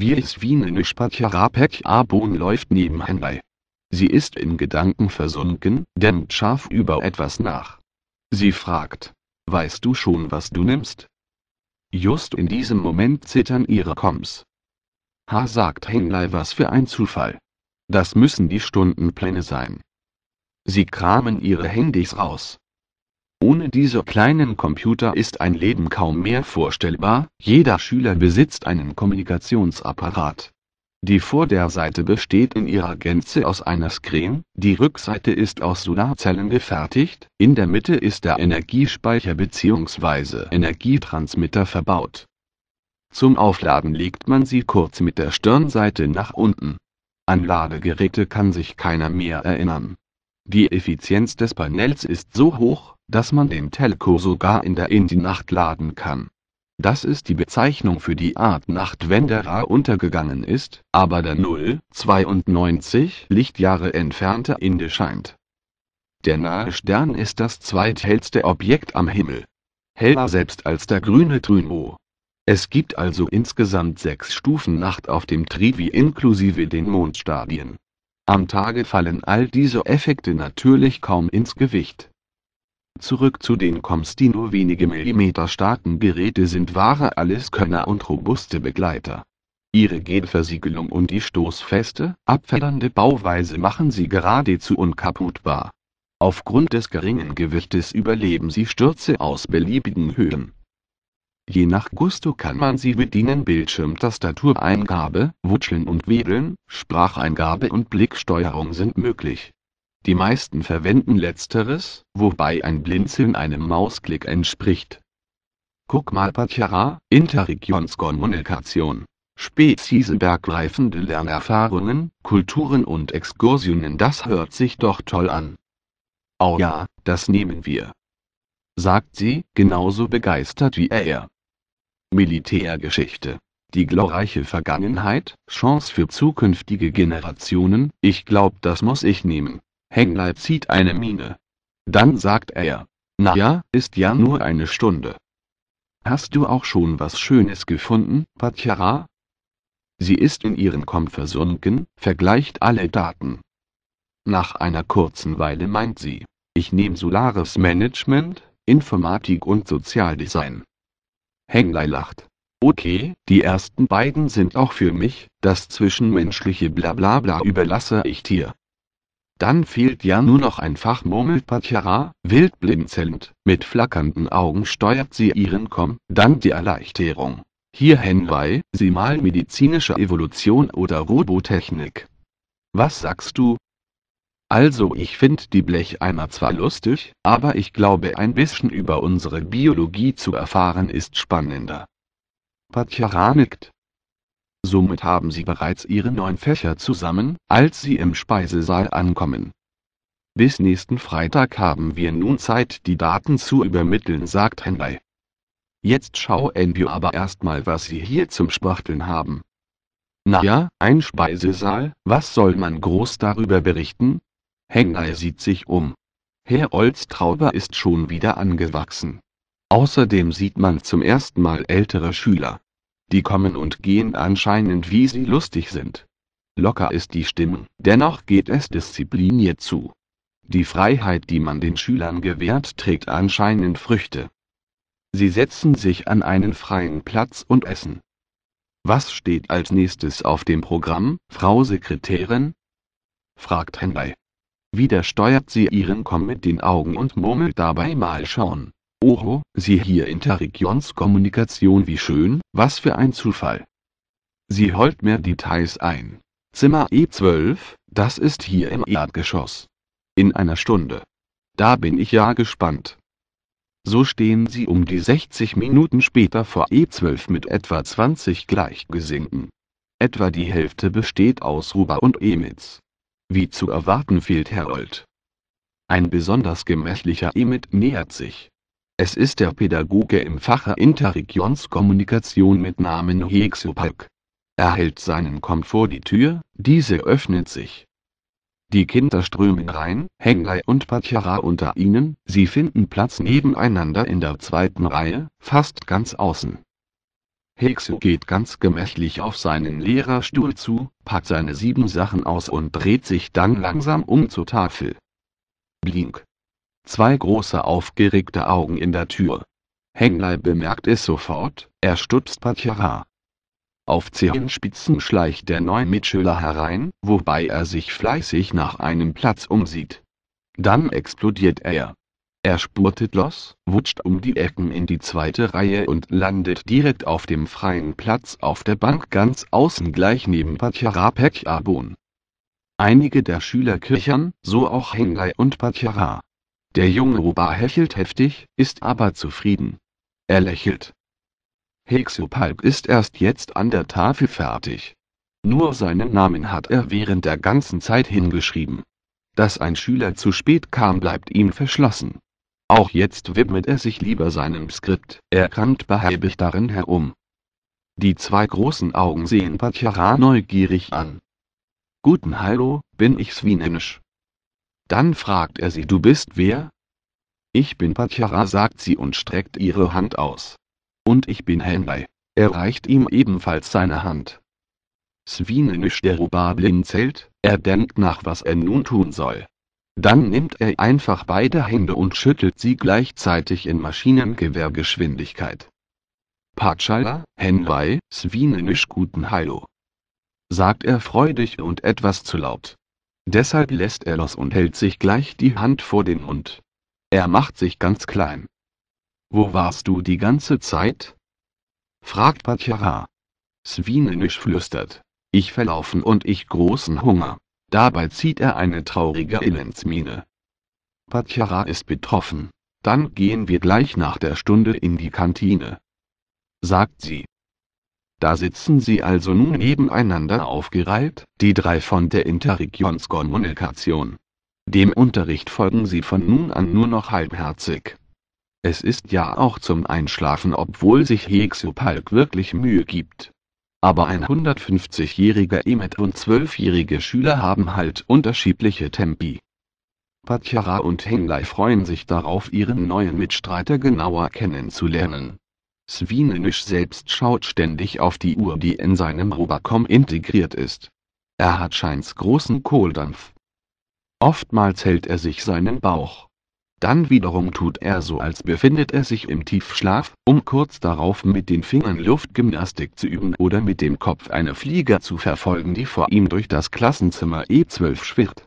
wie wie es eine Wienenischpacharapek Abon läuft nebenbei. Sie ist in Gedanken versunken, denkt scharf über etwas nach. Sie fragt, weißt du schon was du nimmst? Just in diesem Moment zittern ihre Koms. Ha sagt Henlei was für ein Zufall. Das müssen die Stundenpläne sein. Sie kramen ihre Handys raus. Ohne diese kleinen Computer ist ein Leben kaum mehr vorstellbar, jeder Schüler besitzt einen Kommunikationsapparat. Die Vorderseite besteht in ihrer Gänze aus einer Screen, die Rückseite ist aus Solarzellen gefertigt, in der Mitte ist der Energiespeicher bzw. Energietransmitter verbaut. Zum Aufladen legt man sie kurz mit der Stirnseite nach unten. An Ladegeräte kann sich keiner mehr erinnern die Effizienz des Panels ist so hoch, dass man den Telco sogar in der Indienacht laden kann. Das ist die Bezeichnung für die Art Nacht, wenn der Ra untergegangen ist, aber der 0,92 Lichtjahre entfernte Inde scheint. Der nahe Stern ist das zweithellste Objekt am Himmel. Heller selbst als der grüne Trüno. Es gibt also insgesamt sechs Stufen Nacht auf dem Trivi inklusive den Mondstadien. Am Tage fallen all diese Effekte natürlich kaum ins Gewicht. Zurück zu den Koms, die nur wenige Millimeter starken Geräte sind wahre Alleskönner und robuste Begleiter. Ihre Genversiegelung und die stoßfeste, abfedernde Bauweise machen sie geradezu unkaputtbar. Aufgrund des geringen Gewichtes überleben sie Stürze aus beliebigen Höhen. Je nach Gusto kann man sie bedienen Bildschirmtastatureingabe, Wutscheln und Wedeln, Spracheingabe und Blicksteuerung sind möglich. Die meisten verwenden letzteres, wobei ein Blinzeln einem Mausklick entspricht. Guck mal Pachara, Interregionskommunikation. Spezies bergreifende Lernerfahrungen, Kulturen und Exkursionen das hört sich doch toll an. Oh ja, das nehmen wir sagt sie, genauso begeistert wie er. Militärgeschichte. Die glorreiche Vergangenheit, Chance für zukünftige Generationen, ich glaub das muss ich nehmen. Hengler zieht eine Miene. Dann sagt er, naja, ist ja nur eine Stunde. Hast du auch schon was Schönes gefunden, Patjara? Sie ist in ihren Kom versunken, vergleicht alle Daten. Nach einer kurzen Weile meint sie, ich nehme solares Management, Informatik und Sozialdesign. Henglei lacht. Okay, die ersten beiden sind auch für mich, das zwischenmenschliche Blablabla überlasse ich dir. Dann fehlt ja nur noch einfach murmelt Patjara, wild mit flackernden Augen steuert sie ihren Komm, dann die Erleichterung. Hier Henwei, sie mal medizinische Evolution oder Robotechnik. Was sagst du, also ich finde die Blecheimer zwar lustig, aber ich glaube ein bisschen über unsere Biologie zu erfahren ist spannender. Patjara nickt. Somit haben sie bereits ihre neun Fächer zusammen, als sie im Speisesaal ankommen. Bis nächsten Freitag haben wir nun Zeit, die Daten zu übermitteln, sagt Henley. Jetzt schau Envy aber erstmal, was sie hier zum Spachteln haben. Naja, ein Speisesaal, was soll man groß darüber berichten? Hengai sieht sich um. Herr Olstrauber ist schon wieder angewachsen. Außerdem sieht man zum ersten Mal ältere Schüler. Die kommen und gehen anscheinend wie sie lustig sind. Locker ist die Stimmung, dennoch geht es diszipliniert zu. Die Freiheit, die man den Schülern gewährt, trägt anscheinend Früchte. Sie setzen sich an einen freien Platz und essen. Was steht als nächstes auf dem Programm, Frau Sekretärin? fragt Henley. Wieder steuert sie ihren Komm mit den Augen und murmelt dabei mal schauen. Oho, sieh hier Interregionskommunikation wie schön, was für ein Zufall. Sie holt mehr Details ein. Zimmer E12, das ist hier im Erdgeschoss. In einer Stunde. Da bin ich ja gespannt. So stehen sie um die 60 Minuten später vor E12 mit etwa 20 Gleichgesinnten. Etwa die Hälfte besteht aus Ruber und Emits. Wie zu erwarten fehlt Herold. Ein besonders gemächlicher Emit nähert sich. Es ist der Pädagoge im Fache Interregionskommunikation mit Namen Hexopak. Er hält seinen Kommt vor die Tür, diese öffnet sich. Die Kinder strömen rein, Henglei und Pachara unter ihnen, sie finden Platz nebeneinander in der zweiten Reihe, fast ganz außen. Hexe geht ganz gemächlich auf seinen Lehrerstuhl zu, packt seine sieben Sachen aus und dreht sich dann langsam um zur Tafel. Blink. Zwei große aufgeregte Augen in der Tür. Henglei bemerkt es sofort, er stutzt Patchara. Auf Zehenspitzen schleicht der neue Mitschüler herein, wobei er sich fleißig nach einem Platz umsieht. Dann explodiert er. Er spurtet los, wutscht um die Ecken in die zweite Reihe und landet direkt auf dem freien Platz auf der Bank ganz außen gleich neben Pacharapek Abon. Einige der Schüler kichern, so auch Hengai und Pachara. Der junge Oba hechelt heftig, ist aber zufrieden. Er lächelt. Hexopalp ist erst jetzt an der Tafel fertig. Nur seinen Namen hat er während der ganzen Zeit hingeschrieben. Dass ein Schüler zu spät kam, bleibt ihm verschlossen. Auch jetzt widmet er sich lieber seinem Skript. Er krankt behäbig darin herum. Die zwei großen Augen sehen Pachara neugierig an. Guten Hallo, bin ich Svinenisch. Dann fragt er sie, du bist wer? Ich bin Pachara, sagt sie und streckt ihre Hand aus. Und ich bin Henley. Er reicht ihm ebenfalls seine Hand. Svinenisch der Rubablin zählt, er denkt nach, was er nun tun soll. Dann nimmt er einfach beide Hände und schüttelt sie gleichzeitig in Maschinengewehrgeschwindigkeit. Patschala, Henwei, Svinenisch guten Heilo. Sagt er freudig und etwas zu laut. Deshalb lässt er los und hält sich gleich die Hand vor den Mund. Er macht sich ganz klein. Wo warst du die ganze Zeit? fragt Patschara. Svinenisch flüstert. Ich verlaufen und ich großen Hunger. Dabei zieht er eine traurige Elendsmine. Pachara ist betroffen. Dann gehen wir gleich nach der Stunde in die Kantine. Sagt sie. Da sitzen sie also nun nebeneinander aufgereiht, die drei von der Interregionskommunikation. Dem Unterricht folgen sie von nun an nur noch halbherzig. Es ist ja auch zum Einschlafen, obwohl sich Hexopalk wirklich Mühe gibt. Aber ein 150-jähriger Emet und zwölfjährige Schüler haben halt unterschiedliche Tempi. Patjara und Henley freuen sich darauf, ihren neuen Mitstreiter genauer kennenzulernen. Svinenisch selbst schaut ständig auf die Uhr, die in seinem Robacom integriert ist. Er hat scheins großen Kohldampf. Oftmals hält er sich seinen Bauch. Dann wiederum tut er so als befindet er sich im Tiefschlaf, um kurz darauf mit den Fingern Luftgymnastik zu üben oder mit dem Kopf eine Fliege zu verfolgen die vor ihm durch das Klassenzimmer E12 schwirrt